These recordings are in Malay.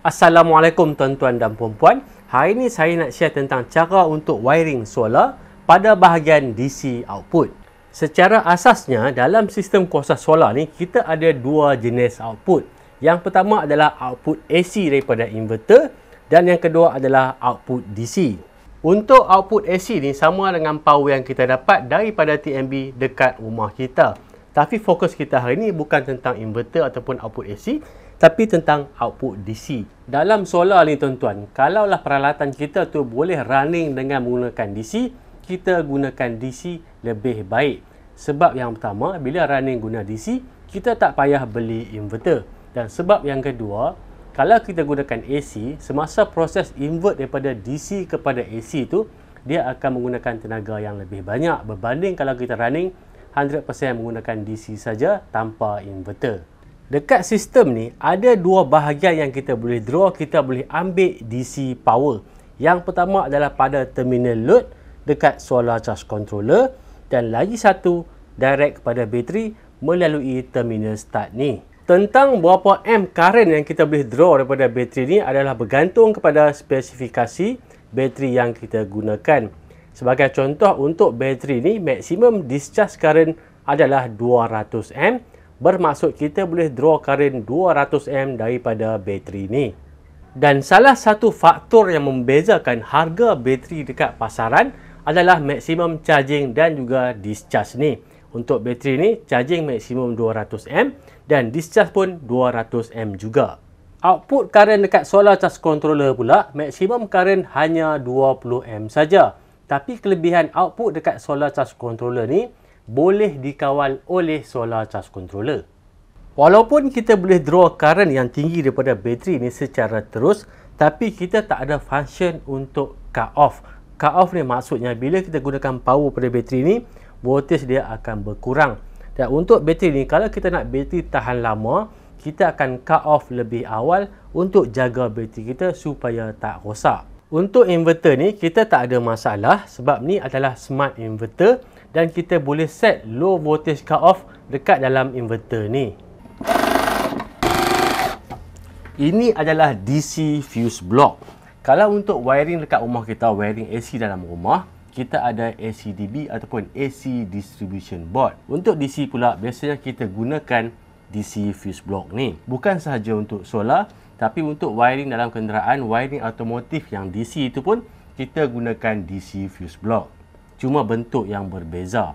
Assalamualaikum tuan-tuan dan puan-puan. Hari ini saya nak share tentang cara untuk wiring solar pada bahagian DC output. Secara asasnya dalam sistem kuasa solar ni kita ada dua jenis output. Yang pertama adalah output AC daripada inverter dan yang kedua adalah output DC. Untuk output AC ni sama dengan power yang kita dapat daripada TMB dekat rumah kita. Tapi fokus kita hari ini bukan tentang inverter ataupun output AC, tapi tentang output DC. Dalam solar ni tuan-tuan, kalaulah peralatan kita tu boleh running dengan menggunakan DC, kita gunakan DC lebih baik. Sebab yang pertama, bila running guna DC, kita tak payah beli inverter. Dan sebab yang kedua, kalau kita gunakan AC, semasa proses invert daripada DC kepada AC tu, dia akan menggunakan tenaga yang lebih banyak berbanding kalau kita running 100% menggunakan DC saja tanpa inverter. Dekat sistem ni ada dua bahagian yang kita boleh draw, kita boleh ambil DC power. Yang pertama adalah pada terminal load dekat solar charge controller dan lagi satu direct kepada bateri melalui terminal start ni. Tentang berapa amp current yang kita boleh draw daripada bateri ni adalah bergantung kepada spesifikasi bateri yang kita gunakan. Sebagai contoh untuk bateri ni maksimum discharge current adalah 200 amp bermaksud kita boleh draw current 200 amp daripada bateri ni. Dan salah satu faktor yang membezakan harga bateri dekat pasaran adalah maksimum charging dan juga discharge ni. Untuk bateri ni, charging maksimum 200 amp dan discharge pun 200 amp juga. Output current dekat solar charge controller pula, maksimum current hanya 20 amp saja. Tapi kelebihan output dekat solar charge controller ni, boleh dikawal oleh solar charge controller. Walaupun kita boleh draw current yang tinggi daripada bateri ni secara terus, tapi kita tak ada function untuk cut off. Cut off ni maksudnya bila kita gunakan power pada bateri ni, voltage dia akan berkurang. Dan untuk bateri ni, kalau kita nak bateri tahan lama, kita akan cut off lebih awal untuk jaga bateri kita supaya tak rosak. Untuk inverter ni, kita tak ada masalah sebab ni adalah smart inverter dan kita boleh set low voltage cut off dekat dalam inverter ni. Ini adalah DC fuse block. Kalau untuk wiring dekat rumah kita, wiring AC dalam rumah, kita ada ACDB ataupun AC distribution board. Untuk DC pula, biasanya kita gunakan DC fuse block ni. Bukan sahaja untuk solar, tapi untuk wiring dalam kenderaan, wiring automotif yang DC itu pun kita gunakan DC fuse block cuma bentuk yang berbeza.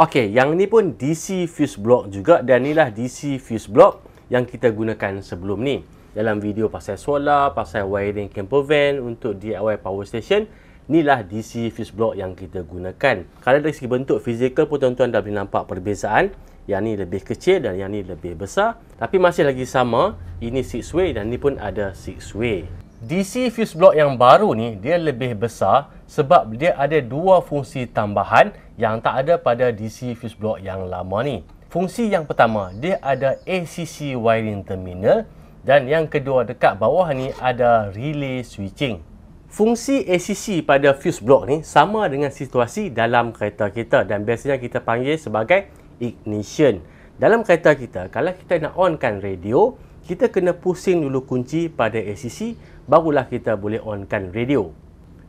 Okey, yang ni pun DC fuse block juga dan inilah DC fuse block yang kita gunakan sebelum ni. Dalam video pasal solar, pasal wiring camper van untuk DIY power station, inilah DC fuse block yang kita gunakan. Kalau dari segi bentuk fizikal pun tuan-tuan dah boleh nampak perbezaan. Yang ni lebih kecil dan yang ni lebih besar. Tapi masih lagi sama, ini 6-way dan ni pun ada 6-way. DC fuse block yang baru ni dia lebih besar sebab dia ada dua fungsi tambahan yang tak ada pada DC fuse block yang lama ni. Fungsi yang pertama, dia ada ACC wiring terminal dan yang kedua dekat bawah ni ada relay switching. Fungsi ACC pada fuse block ni sama dengan situasi dalam kereta kita dan biasanya kita panggil sebagai ignition. Dalam kereta kita, kalau kita nak onkan radio, kita kena pusing dulu kunci pada ACC barulah kita boleh onkan radio.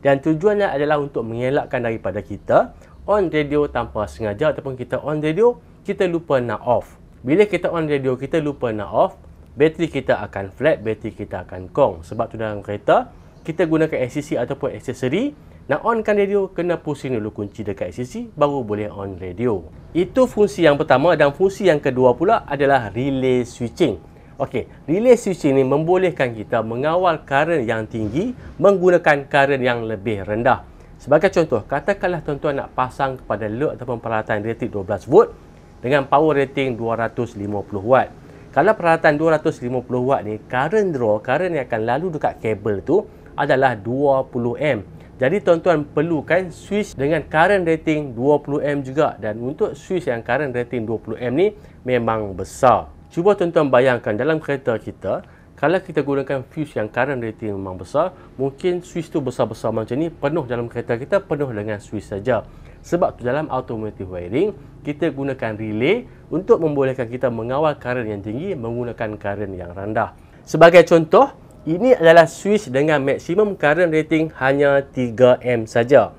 Dan tujuannya adalah untuk mengelakkan daripada kita on radio tanpa sengaja ataupun kita on radio, kita lupa nak off. Bila kita on radio, kita lupa nak off, bateri kita akan flat, bateri kita akan kong. Sebab tu dalam kereta, kita gunakan SCC ataupun aksesori, nak onkan radio, kena pusing dulu kunci dekat SCC, baru boleh on radio. Itu fungsi yang pertama dan fungsi yang kedua pula adalah relay switching. Okey, relay switch ini membolehkan kita mengawal current yang tinggi menggunakan current yang lebih rendah. Sebagai contoh, katakanlah tuan-tuan nak pasang kepada load ataupun peralatan rating 12 volt dengan power rating 250 watt. Kalau peralatan 250 watt ni current draw, current yang akan lalu dekat kabel tu adalah 20 m. Jadi tuan-tuan perlukan switch dengan current rating 20 m juga dan untuk switch yang current rating 20 m ni memang besar. Cuba tuan-tuan bayangkan dalam kereta kita, kalau kita gunakan fuse yang current rating memang besar, mungkin Swiss tu besar-besar macam ni, penuh dalam kereta kita, penuh dengan Swiss saja. Sebab tu dalam automotive wiring, kita gunakan relay untuk membolehkan kita mengawal current yang tinggi menggunakan current yang rendah. Sebagai contoh, ini adalah switch dengan maksimum current rating hanya 3 amp saja.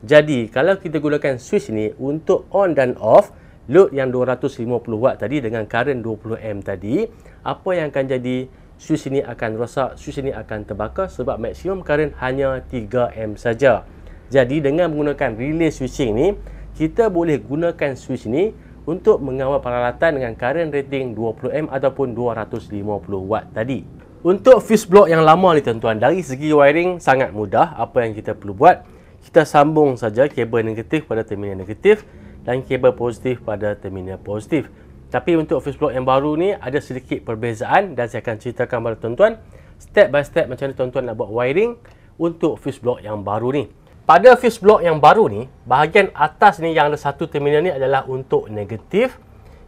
Jadi, kalau kita gunakan switch ni untuk on dan off, load yang 250 watt tadi dengan current 20 amp tadi apa yang akan jadi switch ini akan rosak switch ini akan terbakar sebab maksimum current hanya 3 amp saja jadi dengan menggunakan relay switching ni kita boleh gunakan switch ni untuk mengawal peralatan dengan current rating 20 amp ataupun 250 watt tadi untuk fuse block yang lama ni tuan-tuan dari segi wiring sangat mudah apa yang kita perlu buat kita sambung saja kabel negatif pada terminal negatif dan kabel positif pada terminal positif. Tapi untuk office block yang baru ni ada sedikit perbezaan dan saya akan ceritakan kepada tuan-tuan step by step macam mana tuan-tuan nak buat wiring untuk fuse block yang baru ni. Pada fuse block yang baru ni, bahagian atas ni yang ada satu terminal ni adalah untuk negatif,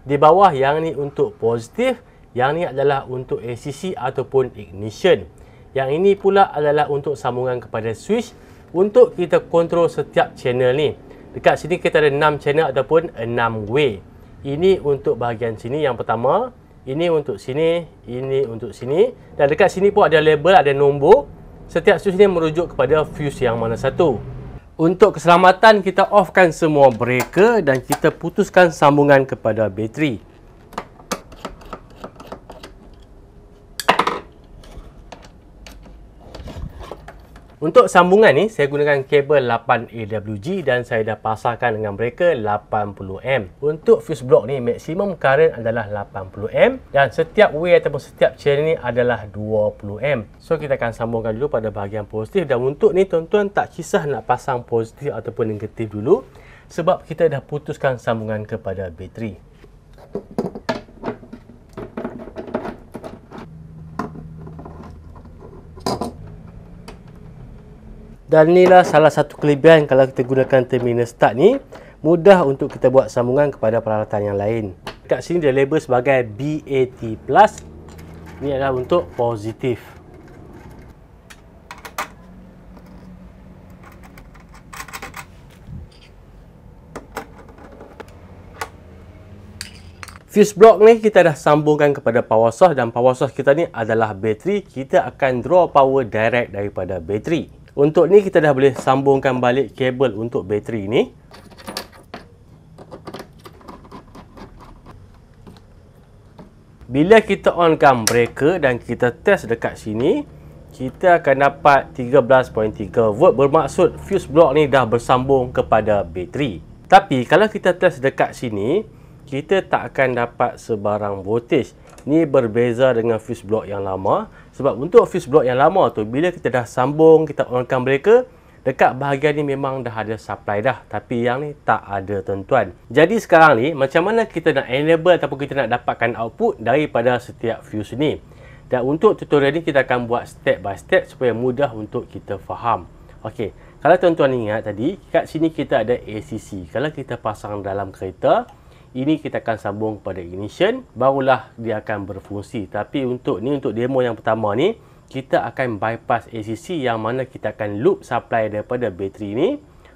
di bawah yang ni untuk positif, yang ni adalah untuk ACC ataupun ignition. Yang ini pula adalah untuk sambungan kepada switch untuk kita kontrol setiap channel ni. Dekat sini kita ada 6 channel ataupun 6 way. Ini untuk bahagian sini yang pertama. Ini untuk sini. Ini untuk sini. Dan dekat sini pun ada label, ada nombor. Setiap switch ni merujuk kepada fuse yang mana satu. Untuk keselamatan, kita offkan semua breaker dan kita putuskan sambungan kepada bateri. Untuk sambungan ni, saya gunakan kabel 8AWG dan saya dah pasangkan dengan mereka 80M. Untuk fuse block ni, maksimum current adalah 80M dan setiap way ataupun setiap chain ni adalah 20M. So, kita akan sambungkan dulu pada bahagian positif dan untuk ni, tuan-tuan tak kisah nak pasang positif ataupun negatif dulu sebab kita dah putuskan sambungan kepada bateri. Dan inilah salah satu kelebihan kalau kita gunakan terminal start ni mudah untuk kita buat sambungan kepada peralatan yang lain. Dekat sini dia label sebagai BAT+. Ini adalah untuk positif. Fuse block ni kita dah sambungkan kepada power source dan power source kita ni adalah bateri. Kita akan draw power direct daripada bateri. Untuk ni kita dah boleh sambungkan balik kabel untuk bateri ni. Bila kita onkan breaker dan kita test dekat sini, kita akan dapat 13.3 volt bermaksud fuse block ni dah bersambung kepada bateri. Tapi kalau kita test dekat sini, kita tak akan dapat sebarang voltage ni berbeza dengan fuse block yang lama sebab untuk fuse block yang lama tu bila kita dah sambung kita onkan mereka dekat bahagian ni memang dah ada supply dah tapi yang ni tak ada tuan-tuan jadi sekarang ni macam mana kita nak enable ataupun kita nak dapatkan output daripada setiap fuse ni dan untuk tutorial ni kita akan buat step by step supaya mudah untuk kita faham ok kalau tuan-tuan ingat tadi kat sini kita ada ACC kalau kita pasang dalam kereta ini kita akan sambung pada ignition barulah dia akan berfungsi tapi untuk ni untuk demo yang pertama ni kita akan bypass ACC yang mana kita akan loop supply daripada bateri ni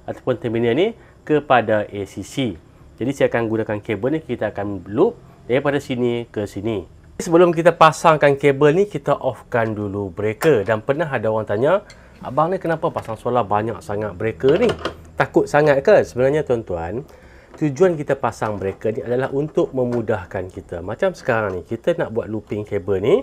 ataupun terminal ni kepada ACC jadi saya akan gunakan kabel ni kita akan loop daripada sini ke sini sebelum kita pasangkan kabel ni kita offkan dulu breaker dan pernah ada orang tanya abang ni kenapa pasang solar banyak sangat breaker ni takut sangat ke sebenarnya tuan-tuan tujuan kita pasang breaker ni adalah untuk memudahkan kita macam sekarang ni kita nak buat looping kabel ni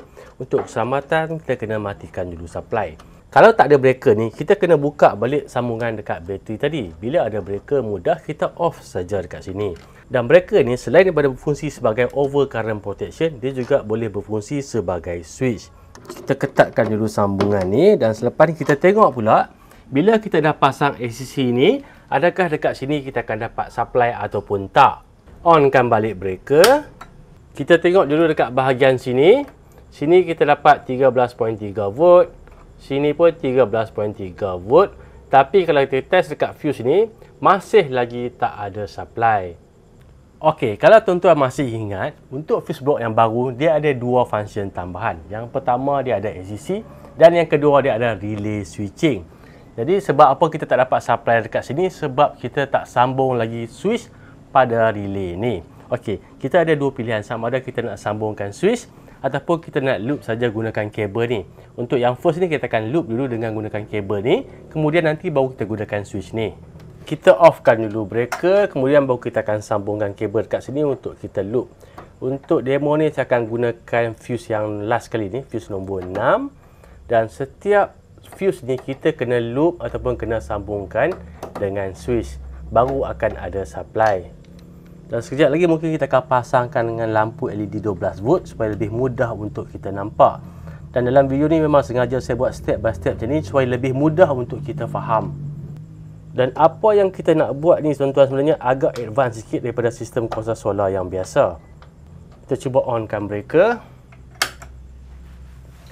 untuk keselamatan kita kena matikan dulu supply kalau tak ada breaker ni kita kena buka balik sambungan dekat bateri tadi bila ada breaker mudah kita off saja dekat sini dan breaker ni selain daripada berfungsi sebagai over current protection dia juga boleh berfungsi sebagai switch kita ketatkan dulu sambungan ni dan selepas ni kita tengok pula bila kita dah pasang ACC ni adakah dekat sini kita akan dapat supply ataupun tak onkan balik breaker kita tengok dulu dekat bahagian sini sini kita dapat 13.3 volt sini pun 13.3 volt tapi kalau kita test dekat fuse ni masih lagi tak ada supply ok kalau tuan-tuan masih ingat untuk fuse block yang baru dia ada dua function tambahan yang pertama dia ada ACC dan yang kedua dia ada relay switching jadi sebab apa kita tak dapat supply dekat sini? Sebab kita tak sambung lagi switch pada relay ni. Okey, kita ada dua pilihan sama ada kita nak sambungkan switch ataupun kita nak loop saja gunakan kabel ni. Untuk yang first ni kita akan loop dulu dengan gunakan kabel ni, kemudian nanti baru kita gunakan switch ni. Kita offkan dulu breaker, kemudian baru kita akan sambungkan kabel dekat sini untuk kita loop. Untuk demo ni saya akan gunakan fuse yang last kali ni, fuse nombor 6 dan setiap fuse ni kita kena loop ataupun kena sambungkan dengan switch baru akan ada supply dan sekejap lagi mungkin kita akan pasangkan dengan lampu LED 12V supaya lebih mudah untuk kita nampak dan dalam video ni memang sengaja saya buat step by step macam ni supaya lebih mudah untuk kita faham dan apa yang kita nak buat ni tuan-tuan sebenarnya agak advance sikit daripada sistem kuasa solar yang biasa kita cuba onkan mereka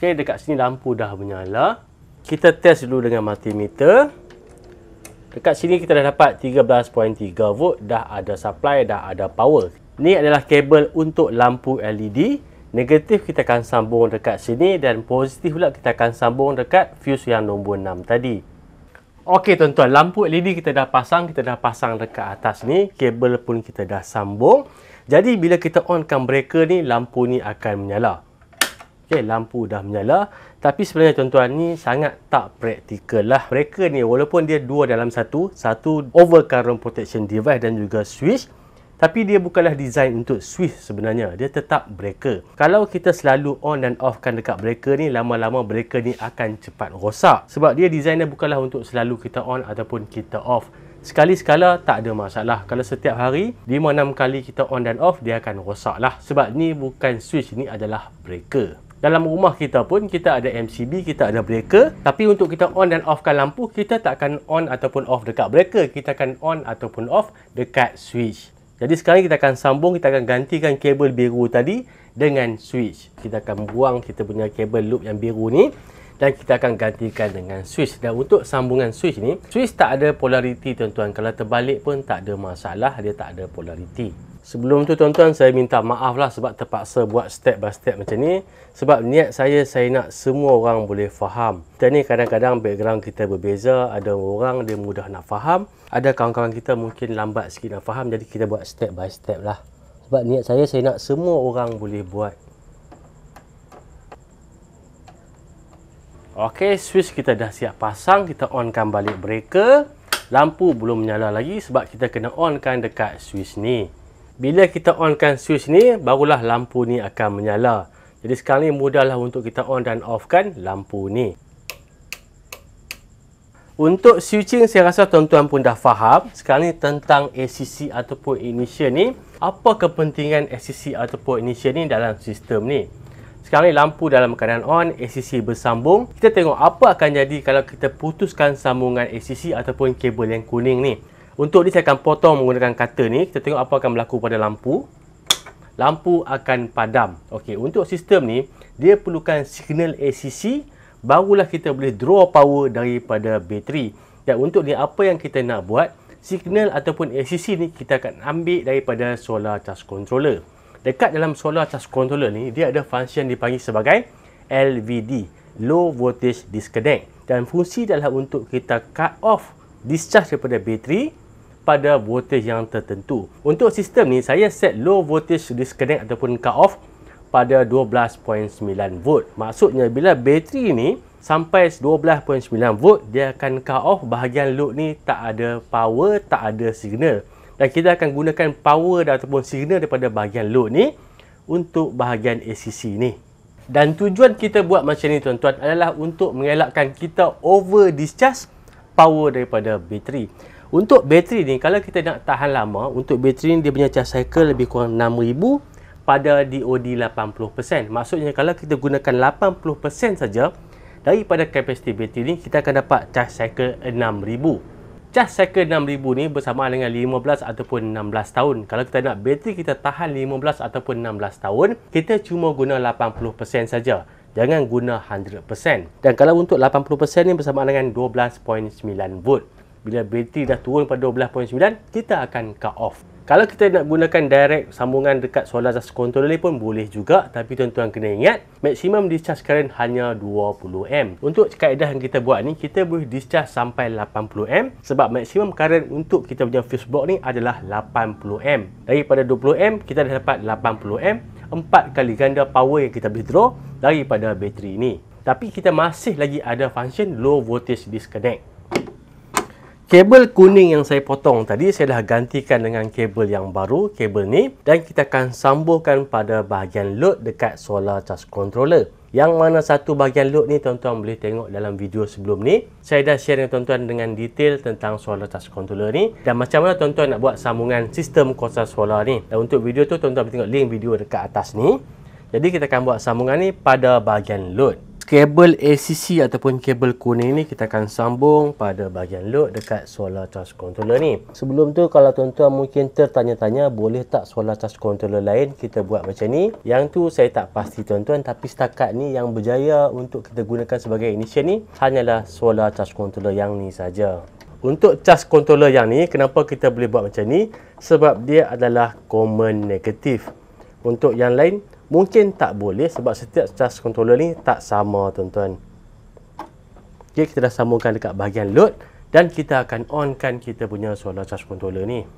ok dekat sini lampu dah menyala kita test dulu dengan multimeter dekat sini kita dah dapat 13.3 volt dah ada supply dah ada power ni adalah kabel untuk lampu LED negatif kita akan sambung dekat sini dan positif pula kita akan sambung dekat fuse yang nombor 6 tadi Okey tuan-tuan, lampu LED kita dah pasang, kita dah pasang dekat atas ni, kabel pun kita dah sambung. Jadi bila kita onkan breaker ni, lampu ni akan menyala. Okey, lampu dah menyala. Tapi sebenarnya tuan-tuan ni sangat tak praktikal lah. Mereka ni walaupun dia dua dalam satu, satu overcurrent current protection device dan juga switch, tapi dia bukanlah design untuk switch sebenarnya. Dia tetap breaker. Kalau kita selalu on dan off kan dekat breaker ni, lama-lama breaker ni akan cepat rosak. Sebab dia design dia bukanlah untuk selalu kita on ataupun kita off. Sekali-sekala tak ada masalah. Kalau setiap hari, 5-6 kali kita on dan off, dia akan rosak lah. Sebab ni bukan switch, ni adalah breaker dalam rumah kita pun kita ada MCB, kita ada breaker tapi untuk kita on dan offkan lampu kita takkan on ataupun off dekat breaker kita akan on ataupun off dekat switch jadi sekarang kita akan sambung, kita akan gantikan kabel biru tadi dengan switch kita akan buang kita punya kabel loop yang biru ni dan kita akan gantikan dengan switch dan untuk sambungan switch ni switch tak ada polariti tuan-tuan kalau terbalik pun tak ada masalah dia tak ada polariti Sebelum tu tuan-tuan saya minta maaf lah sebab terpaksa buat step by step macam ni Sebab niat saya saya nak semua orang boleh faham Kita ni kadang-kadang background kita berbeza Ada orang dia mudah nak faham Ada kawan-kawan kita mungkin lambat sikit nak faham Jadi kita buat step by step lah Sebab niat saya saya nak semua orang boleh buat Ok switch kita dah siap pasang Kita onkan balik breaker Lampu belum menyala lagi sebab kita kena onkan dekat switch ni bila kita onkan switch ni barulah lampu ni akan menyala jadi sekarang ni mudahlah untuk kita on dan offkan lampu ni untuk switching saya rasa tuan-tuan pun dah faham sekarang ni tentang ACC ataupun ignition ni apa kepentingan ACC ataupun ignition ni dalam sistem ni sekarang ni lampu dalam keadaan on, ACC bersambung. Kita tengok apa akan jadi kalau kita putuskan sambungan ACC ataupun kabel yang kuning ni. Untuk ni saya akan potong menggunakan cutter ni. Kita tengok apa akan berlaku pada lampu. Lampu akan padam. Okey, untuk sistem ni dia perlukan signal ACC barulah kita boleh draw power daripada bateri. Dan untuk ni apa yang kita nak buat? Signal ataupun ACC ni kita akan ambil daripada solar charge controller. Dekat dalam solar charge controller ni dia ada fungsi yang dipanggil sebagai LVD, low voltage disconnect. Dan fungsi adalah untuk kita cut off discharge daripada bateri pada voltage yang tertentu. Untuk sistem ni saya set low voltage disconnect ataupun cut off pada 12.9 volt. Maksudnya bila bateri ni sampai 12.9 volt dia akan cut off bahagian load ni tak ada power, tak ada signal. Dan kita akan gunakan power dan ataupun signal daripada bahagian load ni untuk bahagian ACC ni. Dan tujuan kita buat macam ni tuan-tuan adalah untuk mengelakkan kita over discharge power daripada bateri. Untuk bateri ni kalau kita nak tahan lama untuk bateri ni dia punya charge cycle lebih kurang 6000 pada DOD 80%. Maksudnya kalau kita gunakan 80% saja daripada kapasiti bateri ni kita akan dapat charge cycle 6000. Charge cycle 6000 ni bersamaan dengan 15 ataupun 16 tahun. Kalau kita nak bateri kita tahan 15 ataupun 16 tahun, kita cuma guna 80% saja. Jangan guna 100%. Dan kalau untuk 80% ni bersamaan dengan 12.9 volt bila bateri dah turun pada 12.9 kita akan cut off kalau kita nak gunakan direct sambungan dekat solar charge controller ni pun boleh juga tapi tuan-tuan kena ingat maksimum discharge current hanya 20A untuk kaedah yang kita buat ni kita boleh discharge sampai 80A sebab maksimum current untuk kita punya fuse block ni adalah 80A daripada 20A kita dah dapat 80A 4 kali ganda power yang kita boleh draw daripada bateri ni tapi kita masih lagi ada function low voltage disconnect Kabel kuning yang saya potong tadi saya dah gantikan dengan kabel yang baru, kabel ni dan kita akan sambungkan pada bahagian load dekat solar charge controller. Yang mana satu bahagian load ni tuan-tuan boleh tengok dalam video sebelum ni. Saya dah share dengan tuan-tuan dengan detail tentang solar charge controller ni dan macam mana tuan-tuan nak buat sambungan sistem kuasa solar ni. Dan untuk video tu tuan-tuan boleh tengok link video dekat atas ni. Jadi kita akan buat sambungan ni pada bahagian load kabel ACC ataupun kabel kuning ni kita akan sambung pada bahagian load dekat solar charge controller ni. Sebelum tu kalau tuan-tuan mungkin tertanya-tanya boleh tak solar charge controller lain kita buat macam ni. Yang tu saya tak pasti tuan-tuan tapi setakat ni yang berjaya untuk kita gunakan sebagai initial ni hanyalah solar charge controller yang ni saja. Untuk charge controller yang ni kenapa kita boleh buat macam ni? Sebab dia adalah common negatif. Untuk yang lain mungkin tak boleh sebab setiap charge controller ni tak sama tuan-tuan Okay, kita dah sambungkan dekat bahagian load dan kita akan onkan kita punya solar charge controller ni.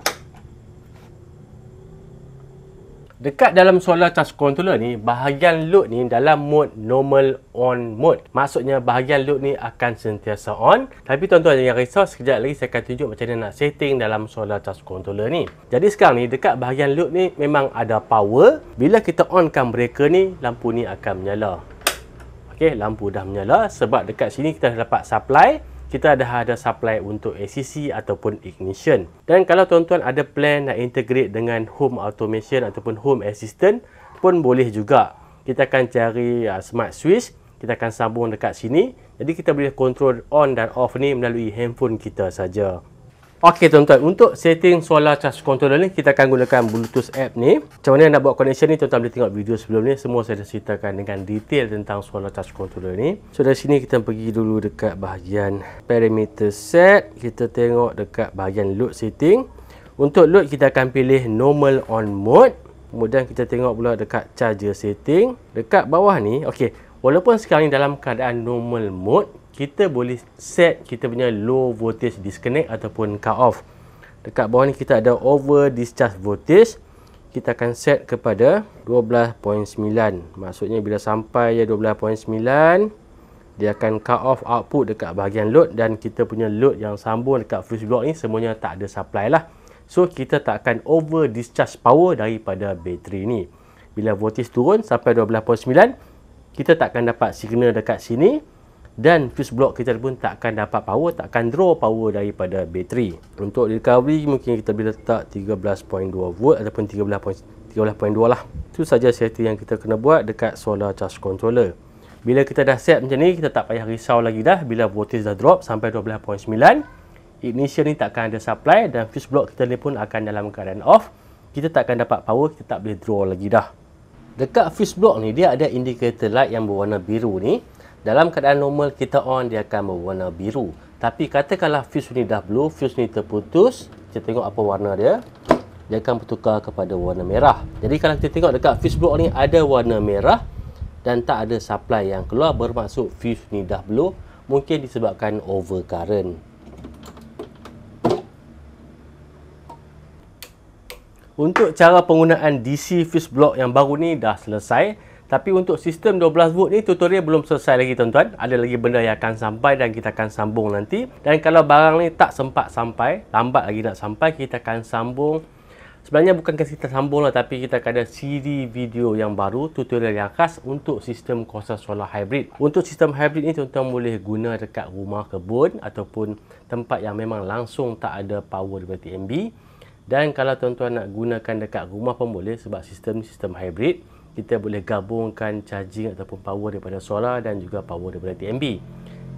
Dekat dalam solar charge controller ni, bahagian load ni dalam mode normal on mode. Maksudnya bahagian load ni akan sentiasa on. Tapi tuan-tuan jangan risau, sekejap lagi saya akan tunjuk macam mana nak setting dalam solar charge controller ni. Jadi sekarang ni, dekat bahagian load ni memang ada power. Bila kita onkan breaker ni, lampu ni akan menyala. okay lampu dah menyala sebab dekat sini kita dapat supply kita dah ada supply untuk ACC ataupun ignition. Dan kalau tuan-tuan ada plan nak integrate dengan home automation ataupun home assistant pun boleh juga. Kita akan cari uh, smart switch, kita akan sambung dekat sini. Jadi kita boleh control on dan off ni melalui handphone kita saja. Okey tuan-tuan, untuk setting solar charge controller ni kita akan gunakan Bluetooth app ni. Macam mana nak buat connection ni tuan-tuan boleh tengok video sebelum ni semua saya dah ceritakan dengan detail tentang solar charge controller ni. So dari sini kita pergi dulu dekat bahagian parameter set, kita tengok dekat bahagian load setting. Untuk load kita akan pilih normal on mode. Kemudian kita tengok pula dekat charger setting. Dekat bawah ni, okey, walaupun sekarang ni dalam keadaan normal mode kita boleh set kita punya low voltage disconnect ataupun cut off dekat bawah ni kita ada over discharge voltage kita akan set kepada 12.9 maksudnya bila sampai ya 12.9 dia akan cut off output dekat bahagian load dan kita punya load yang sambung dekat fuse block ni semuanya tak ada supply lah so kita tak akan over discharge power daripada bateri ni bila voltage turun sampai 12.9 kita tak akan dapat signal dekat sini dan fuse block kita pun tak akan dapat power tak akan draw power daripada bateri untuk recovery mungkin kita boleh letak 13.2 volt ataupun 13.2 13.2 lah tu saja setting yang kita kena buat dekat solar charge controller bila kita dah set macam ni kita tak payah risau lagi dah bila voltage dah drop sampai 12.9 ignition ni takkan ada supply dan fuse block kita ni pun akan dalam keadaan off kita takkan dapat power kita tak boleh draw lagi dah dekat fuse block ni dia ada indicator light yang berwarna biru ni dalam keadaan normal kita on dia akan berwarna biru. Tapi katakanlah fuse ni dah blue, fuse ni terputus, kita tengok apa warna dia. Dia akan bertukar kepada warna merah. Jadi kalau kita tengok dekat fuse block ni ada warna merah dan tak ada supply yang keluar bermaksud fuse ni dah blue, mungkin disebabkan overcurrent. Untuk cara penggunaan DC fuse block yang baru ni dah selesai. Tapi untuk sistem 12 volt ni tutorial belum selesai lagi tuan-tuan. Ada lagi benda yang akan sampai dan kita akan sambung nanti. Dan kalau barang ni tak sempat sampai, lambat lagi nak sampai, kita akan sambung. Sebenarnya bukan kita sambung lah tapi kita akan ada siri video yang baru tutorial yang khas untuk sistem kuasa solar hybrid. Untuk sistem hybrid ni tuan-tuan boleh guna dekat rumah kebun ataupun tempat yang memang langsung tak ada power dari TMB. Dan kalau tuan-tuan nak gunakan dekat rumah pun boleh sebab sistem sistem hybrid kita boleh gabungkan charging ataupun power daripada solar dan juga power daripada TMB.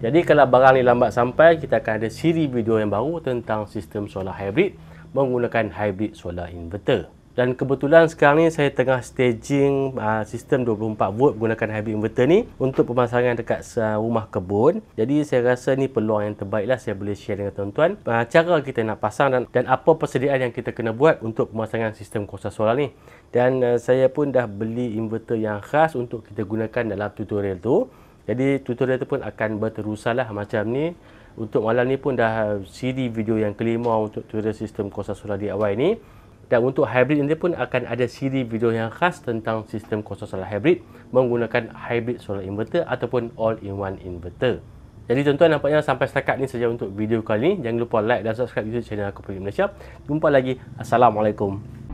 Jadi kalau barang ni lambat sampai, kita akan ada siri video yang baru tentang sistem solar hybrid menggunakan hybrid solar inverter dan kebetulan sekarang ni saya tengah staging uh, sistem 24 volt menggunakan hybrid inverter ni untuk pemasangan dekat uh, rumah kebun. Jadi saya rasa ni peluang yang terbaiklah saya boleh share dengan tuan-tuan uh, cara kita nak pasang dan dan apa persediaan yang kita kena buat untuk pemasangan sistem kuasa solar ni. Dan uh, saya pun dah beli inverter yang khas untuk kita gunakan dalam tutorial tu. Jadi tutorial tu pun akan berterusan lah macam ni. Untuk malam ni pun dah siri video yang kelima untuk tutorial sistem kuasa solar DIY ni dan untuk hybrid ini pun akan ada siri video yang khas tentang sistem kosong solar hybrid menggunakan hybrid solar inverter ataupun all-in-one inverter. Jadi tuan-tuan nampaknya sampai setakat ni saja untuk video kali ini. Jangan lupa like dan subscribe YouTube channel aku Pergi Malaysia. Jumpa lagi. Assalamualaikum.